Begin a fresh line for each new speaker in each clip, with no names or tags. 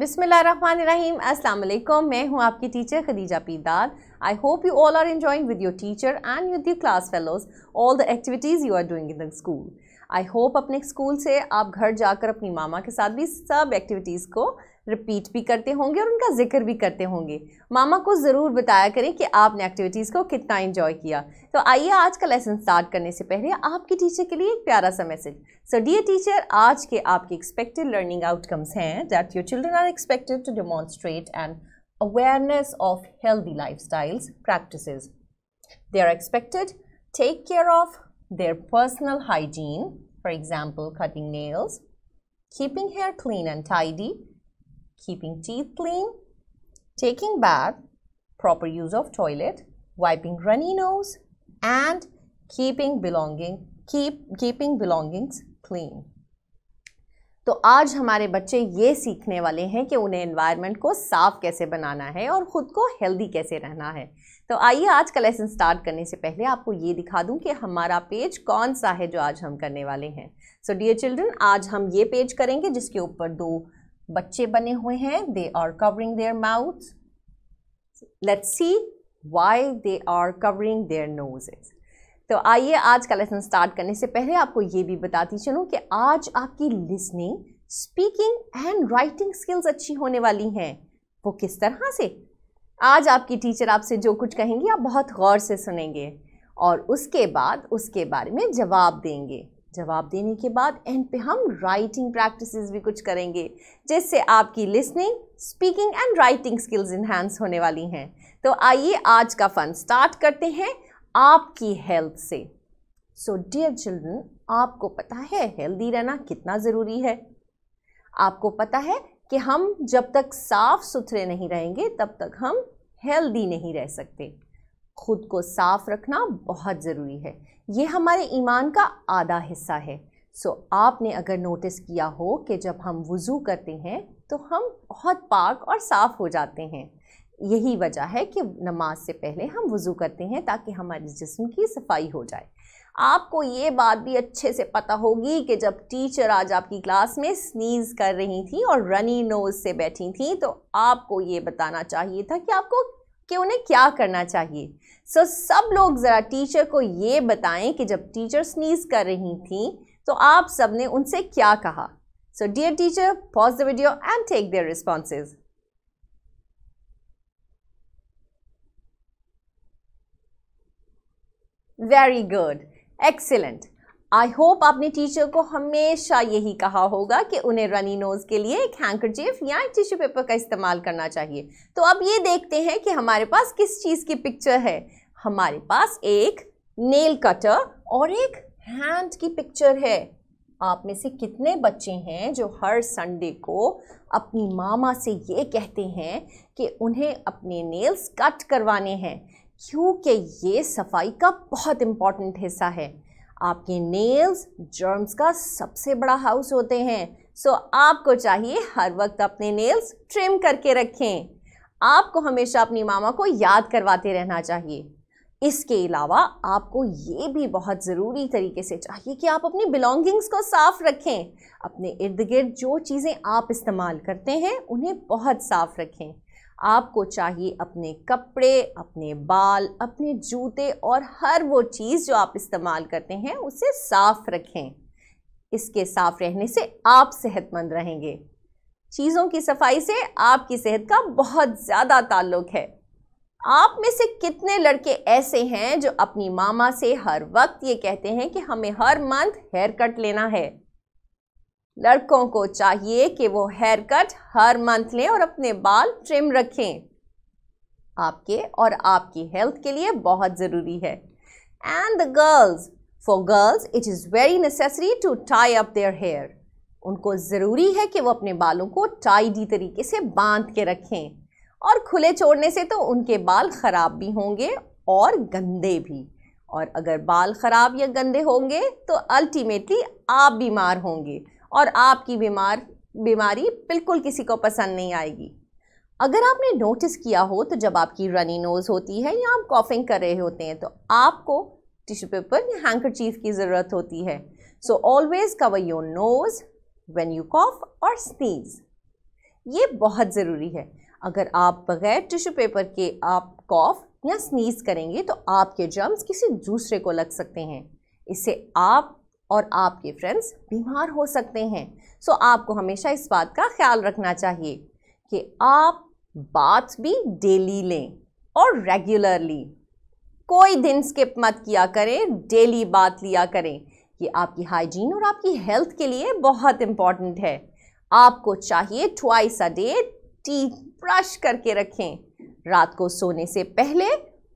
बिसमीम अस्सलाम मैं हूँ आपकी teacher Khadija Pidar I hope you all are enjoying with your teacher and with your class fellows all the activities you are doing in the school I hope अपने school से आप घर जाकर अपनी मामा के साथ भी सब एक्टिविटीज़ को रिपीट भी करते होंगे और उनका जिक्र भी करते होंगे मामा को ज़रूर बताया करें कि आपने एक्टिविटीज़ को कितना इन्जॉय किया तो आइए आज का लेसन स्टार्ट करने से पहले आपके टीचर के लिए एक प्यारा सा मैसेज सो डियर टीचर आज के आपके एक्सपेक्टेड लर्निंग आउटकम्स हैं that your children are expected to demonstrate and awareness of healthy lifestyles practice they are expected take care of their personal hygiene for example cutting nails keeping hair clean and tidy keeping teeth clean, taking bath, proper use of toilet, wiping runny nose, and keeping belonging keep keeping belongings clean. तो आज हमारे बच्चे ये सीखने वाले हैं कि उन्हें एनवायरनमेंट को साफ कैसे बनाना है और ख़ुद को हेल्दी कैसे रहना है तो आइए आज का लेसन स्टार्ट करने से पहले आपको ये दिखा दूं कि हमारा पेज कौन सा है जो आज हम करने वाले हैं सो डियर चिल्ड्रन आज हम ये पेज करेंगे जिसके ऊपर दो बच्चे बने हुए हैं they are covering their mouth let's see why they are covering their noses तो आइए आज का लेसन स्टार्ट करने से पहले आपको ये भी बताती चलूँ कि आज आपकी listening speaking and writing skills अच्छी होने वाली हैं वो किस तरह से आज आपकी टीचर आपसे जो कुछ कहेंगी आप बहुत गौर से सुनेंगे और उसके बाद उसके बारे में जवाब देंगे जवाब देने के बाद एंड पे हम राइटिंग प्रैक्टिसेस भी कुछ करेंगे जिससे आपकी listening speaking and writing skills enhance होने वाली हैं तो आइए आज का फन स्टार्ट करते हैं आपकी हेल्थ से सो डियर चिल्ड्रन आपको पता है हेल्दी रहना कितना ज़रूरी है आपको पता है कि हम जब तक साफ़ सुथरे नहीं रहेंगे तब तक हम हेल्दी नहीं रह सकते खुद को साफ रखना बहुत ज़रूरी है ये हमारे ईमान का आधा हिस्सा है सो आपने अगर नोटिस किया हो कि जब हम वज़ू करते हैं तो हम बहुत पाक और साफ़ हो जाते हैं यही वजह है कि नमाज से पहले हम वज़ू करते हैं ताकि हमारे जिस्म की सफाई हो जाए आपको ये बात भी अच्छे से पता होगी कि जब टीचर आज आपकी क्लास में स्नीज़ कर रही थी और रनी नोज से बैठी थी तो आपको ये बताना चाहिए था कि आपको कि उन्हें क्या करना चाहिए सो so, सब लोग ज़रा टीचर को ये बताएं कि जब टीचर स्नीज कर रही थी तो आप सब ने उनसे क्या कहा so dear teacher pause the video and take their responses very good excellent I hope आपने टीचर को हमेशा यही कहा होगा कि उन्हें रनी नोज़ के लिए एक हैंकरचीफ या एक टिश्यू पेपर का इस्तेमाल करना चाहिए तो अब ये देखते हैं कि हमारे पास किस चीज़ की पिक्चर है हमारे पास एक नेल कटर और एक हैंड की पिक्चर है आप में से कितने बच्चे हैं जो हर संडे को अपनी मामा से ये कहते हैं कि उन्हें अपने नेल्स कट करवाने हैं क्योंकि ये सफाई का बहुत इम्पॉर्टेंट हिस्सा है आपके नेल्स जर्म्स का सबसे बड़ा हाउस होते हैं सो so, आपको चाहिए हर वक्त अपने नेल्स ट्रिम करके रखें आपको हमेशा अपनी मामा को याद करवाते रहना चाहिए इसके अलावा आपको ये भी बहुत ज़रूरी तरीके से चाहिए कि आप अपनी बिलोंगिंग्स को साफ रखें अपने इर्द गिर्द जो चीज़ें आप इस्तेमाल करते हैं उन्हें बहुत साफ रखें आपको चाहिए अपने कपड़े अपने बाल अपने जूते और हर वो चीज़ जो आप इस्तेमाल करते हैं उसे साफ़ रखें इसके साफ रहने से आप सेहतमंद रहेंगे चीज़ों की सफाई से आपकी सेहत का बहुत ज़्यादा ताल्लुक है आप में से कितने लड़के ऐसे हैं जो अपनी मामा से हर वक्त ये कहते हैं कि हमें हर मंथ हेयर कट लेना है लड़कों को चाहिए कि वो हेयर कट हर मंथ लें और अपने बाल ट्रिम रखें आपके और आपकी हेल्थ के लिए बहुत ज़रूरी है and the girls for girls it is very necessary to tie up their hair उनको ज़रूरी है कि वो अपने बालों को टाइडी तरीके से बांध के रखें और खुले छोड़ने से तो उनके बाल ख़राब भी होंगे और गंदे भी और अगर बाल ख़राब या गंदे होंगे तो अल्टीमेटली आप बीमार होंगे और आपकी बीमार बीमारी बिल्कुल किसी को पसंद नहीं आएगी अगर आपने नोटिस किया हो तो जब आपकी रनी नोज़ होती है या आप कॉफिंग कर रहे होते हैं तो आपको टिश्यू पेपर या हैंकर चीफ की ज़रूरत होती है so always cover your nose when you cough और स्नीज ये बहुत ज़रूरी है अगर आप बगैर टिश्यू पेपर के आप कॉफ या स्नीज करेंगे तो आपके जर्म्स किसी दूसरे को लग सकते हैं इससे आप और आपके फ्रेंड्स बीमार हो सकते हैं सो so, आपको हमेशा इस बात का ख्याल रखना चाहिए कि आप बात भी डेली लें और रेगुलरली कोई दिन स्किप मत किया करें डेली बात लिया करें ये आपकी हाइजीन और आपकी हेल्थ के लिए बहुत इम्पॉर्टेंट है आपको चाहिए twice a day teeth brush करके रखें रात को सोने से पहले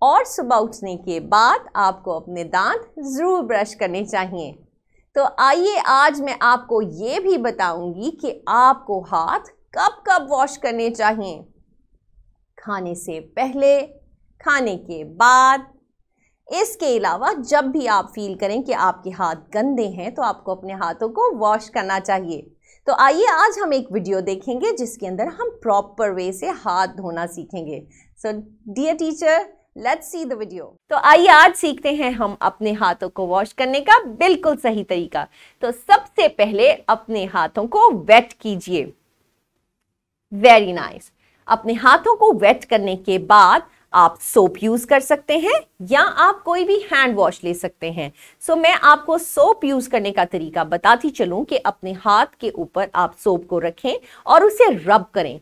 और सुबह उठने के बाद आपको अपने दांत ज़रूर ब्रश करने चाहिए तो आइए आज मैं आपको ये भी बताऊंगी कि आपको हाथ कब कब वॉश करने चाहिए खाने से पहले खाने के बाद इसके अलावा जब भी आप फील करें कि आपके हाथ गंदे हैं तो आपको अपने हाथों को वॉश करना चाहिए तो आइए आज हम एक वीडियो देखेंगे जिसके अंदर हम प्रॉपर वे से हाथ धोना सीखेंगे so dear teacher let's see the video तो आइए आज सीखते हैं हम अपने हाथों को वॉश करने का बिल्कुल सही तरीका तो सबसे पहले अपने हाथों को वेट कीजिए वेरी नाइस अपने हाथों को वेट करने के बाद आप सोप यूज कर सकते हैं या आप कोई भी हैंड वॉश ले सकते हैं सो so, मैं आपको सोप यूज करने का तरीका बताती चलूं कि अपने हाथ के ऊपर आप सोप को रखें और उसे रब करें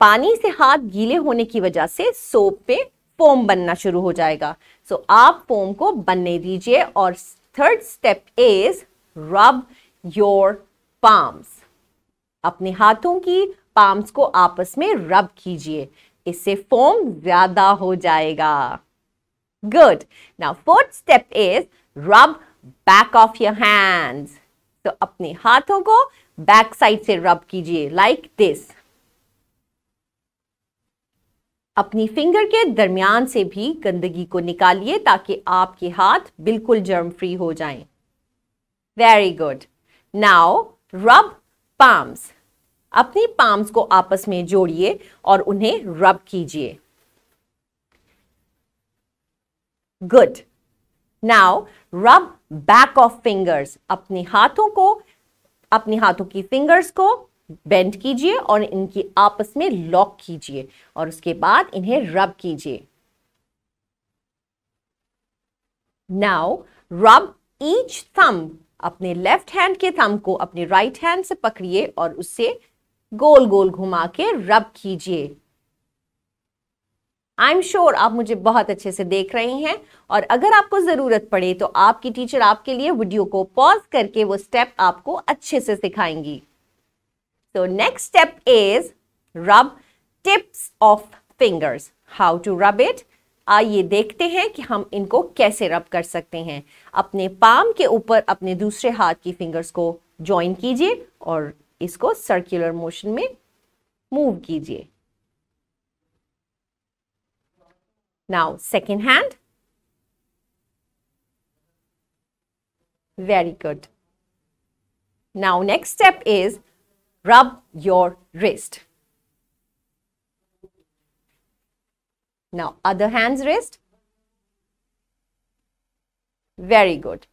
पानी से हाथ गीले होने की वजह से सोप पे पोम बनना शुरू हो जाएगा सो so, आप पोम को बनने दीजिए और third step is rub your palms अपने हाथों की पाम्स को आपस में रब कीजिए इससे फोम ज्यादा हो जाएगा good now fourth step is rub back of your hands तो अपने हाथों को बैक साइड से रब कीजिए लाइक दिस अपनी फिंगर के दरमियान से भी गंदगी को निकालिए ताकि आपके हाथ बिल्कुल जर्म फ्री हो जाएं। Very good now rub palms अपनी पाम्स को आपस में जोड़िए और उन्हें रब कीजिए good now rub back of fingers अपने हाथों को अपने हाथों की फिंगर्स को बेंड कीजिए और इनकी आपस में लॉक कीजिए और उसके बाद इन्हें रब कीजिए नाउ रब ईच थम अपने लेफ्ट हैंड के थम को अपने राइट right हैंड से पकड़िए और उससे गोल गोल घुमा के रब कीजिए आई एम श्योर आप मुझे बहुत अच्छे से देख रहे हैं और अगर आपको ज़रूरत पड़े तो आपकी टीचर आपके लिए वीडियो को पॉज करके वो स्टेप आपको अच्छे से सिखाएंगी So next step is rub tips of fingers. How to rub it? आइए देखते हैं कि हम इनको कैसे रब कर सकते हैं अपने पाम के ऊपर अपने दूसरे हाथ की फिंगर्स को ज्वाइन कीजिए और इसको सर्कुलर मोशन में मूव कीजिए now second hand very good now next step is rub your wrist. Now, other hand's wrist. Very good.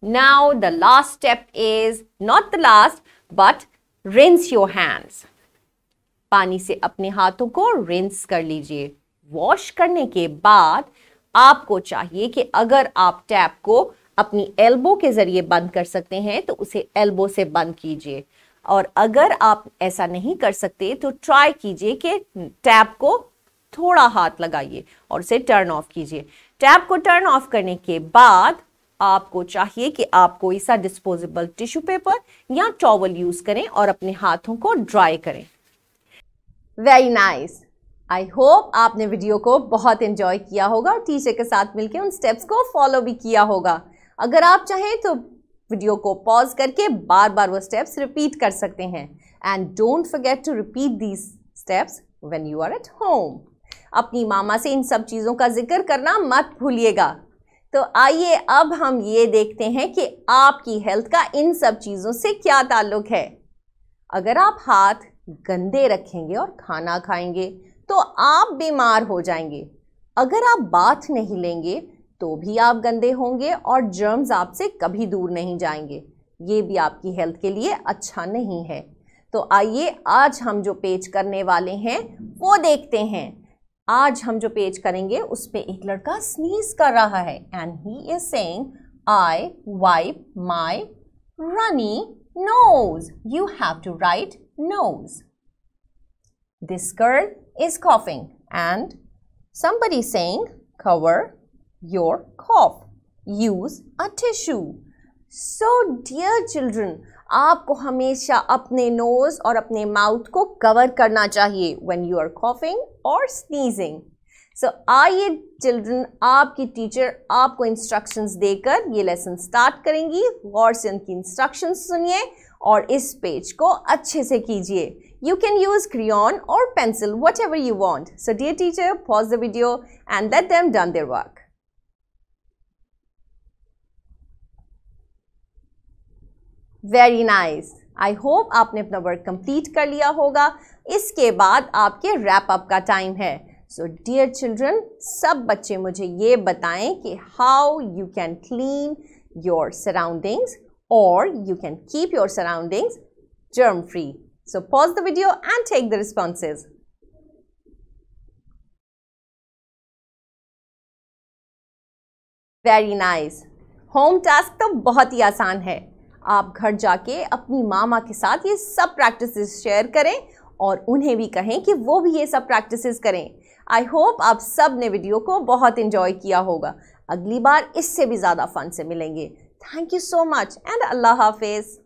Now, the last step is, not the last, but rinse your hands. पानी से अपने हाथों को rinse कर लीजिए wash करने के बाद आपको चाहिए कि अगर आप टैप को अपनी एल्बो के ज़रिए बंद कर सकते हैं तो उसे एल्बो से बंद कीजिए और अगर आप ऐसा नहीं कर सकते तो ट्राई कीजिए कि टैब को थोड़ा हाथ लगाइए और उसे टर्न ऑफ कीजिए टैब को टर्न ऑफ करने के बाद आपको चाहिए कि आप कोई सा डिस्पोजेबल टिश्यू पेपर या टॉवल यूज करें और अपने हाथों को ड्राई करें वेरी नाइस आई होप आपने वीडियो को बहुत एंजॉय किया होगा और टीचर के साथ मिलकर उन स्टेप्स को फॉलो भी किया होगा अगर आप चाहें तो वीडियो को पॉज करके बार बार वो स्टेप्स रिपीट कर सकते हैं and don't forget to repeat these steps when you are at home अपनी मामा से इन सब चीज़ों का जिक्र करना मत भूलिएगा तो आइए अब हम ये देखते हैं कि आपकी हेल्थ का इन सब चीज़ों से क्या ताल्लुक है अगर आप हाथ गंदे रखेंगे और खाना खाएंगे तो आप बीमार हो जाएंगे अगर आप बात नहीं लेंगे तो भी आप गंदे होंगे और जर्म्स आपसे कभी दूर नहीं जाएंगे ये भी आपकी हेल्थ के लिए अच्छा नहीं है तो आइए आज हम जो पेज करने वाले हैं वो देखते हैं आज हम जो पेज करेंगे उस पर एक लड़का स्नीज कर रहा है and he is saying I wipe my runny nose you have to right nose this girl is coughing and somebody saying cover your cough. Use a tissue. So dear children, आपको हमेशा अपने knows और अपने mouth को cover करना चाहिए when you are coughing or sneezing. So so, आइए children आपकी टीचर आपको इंस्ट्रक्शंस देकर ये लेसन स्टार्ट करेंगी गौर से उनकी इंस्ट्रक्शंस सुनिए और इस पेज को अच्छे से कीजिए यू कैन यूज़ क्रियॉन और pencil whatever you want so dear teacher pause the video and let them done their work very nice I hope आपने अपना वर्क कंप्लीट कर लिया होगा इसके बाद आपके रैप अप का टाइम है सो डियर चिल्ड्रन सब बच्चे मुझे ये बताएं कि how you can clean your surroundings और you can keep your surroundings germ free so pause the video and take the responses very nice home task तो बहुत ही आसान है आप घर जाके अपनी मामा के साथ ये सब प्रैक्टिसेस शेयर करें और उन्हें भी कहें कि वो भी ये सब प्रैक्टिसेस करें आई होप आप सब ने वीडियो को बहुत इन्जॉय किया होगा अगली बार इससे भी ज़्यादा फन से मिलेंगे thank you so much and अल्लाह हाफिज़